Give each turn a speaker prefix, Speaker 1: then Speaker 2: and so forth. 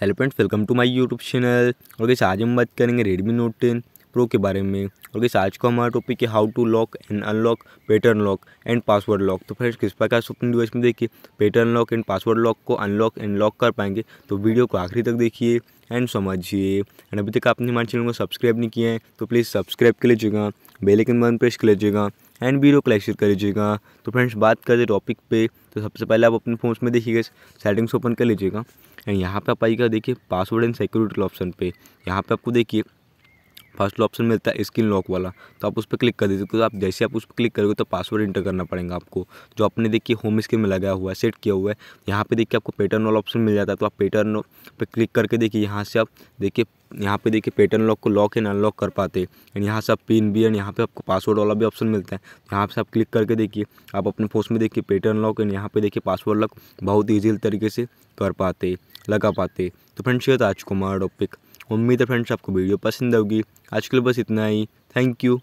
Speaker 1: hello friends welcome to my YouTube channel और कैसे आज हम बात करेंगे रेडमी नोट टेन प्रो के बारे में और कैसे आज का हमारा टॉपिक है how to lock and unlock pattern lock and password lock तो फ्रेंड्स किस प्रकार से अपने डिवाइस में देखिए pattern lock and password lock को अनलॉक एंड लॉक कर पाएंगे तो वीडियो को आखिरी तक देखिए एंड समझिए एंड अभी तक आपने हमारे चैनल को सब्सक्राइब नहीं किया है तो प्लीज़ सब्सक्राइब कर लीजिएगा बेलेकन बन प्रेस कर लीजिएगा एंड वीडियो को लाइक शेयर कर लीजिएगा तो फ्रेंड्स बात करें टॉपिक पे तो सबसे पहले आप अपने फ़ोन में देखिएगा सेटिंग्स ओपन कर लीजिएगा एंड यहाँ पे आप आइएगा देखिए पासवर्ड एंड सिक्योरिटी के ऑप्शन पे यहाँ पे आपको देखिए फर्स्ट ऑप्शन मिलता है स्क्रीन लॉक वाला तो आप उस पर क्लिक कर दीजिए तो आप जैसे आप उस पर क्लिक करोगे तो पासवर्ड इंटर करना पड़ेगा आपको जो आपने देखिए होम स्क्रीन में लगाया हुआ है सेट किया हुआ है यहाँ पे देखिए आपको पैटर्न वाला ऑप्शन मिल जाता है तो आप पैटर्न पर क्लिक करके देखिए यहाँ से आप देखिए यहाँ पे देखिए पैटर्न लॉक को लॉक एंड अनलॉक कर पाते एंड यहाँ से आप पिन भी एंड यहाँ पे आपको पासवर्ड वाला भी ऑप्शन मिलता है यहाँ से आप क्लिक करके देखिए आप अपने फोन में देखिए पैटर्न लॉक एंड यहाँ पे देखिए पासवर्ड लॉक बहुत ईजी तरीके से कर पाते लगा पाते तो फ्रेंड्स ये था आज कुमार टॉपिक उम्मीद है फ्रेंड्स आपको वीडियो पसंद आओगी आज के लिए बस इतना ही थैंक यू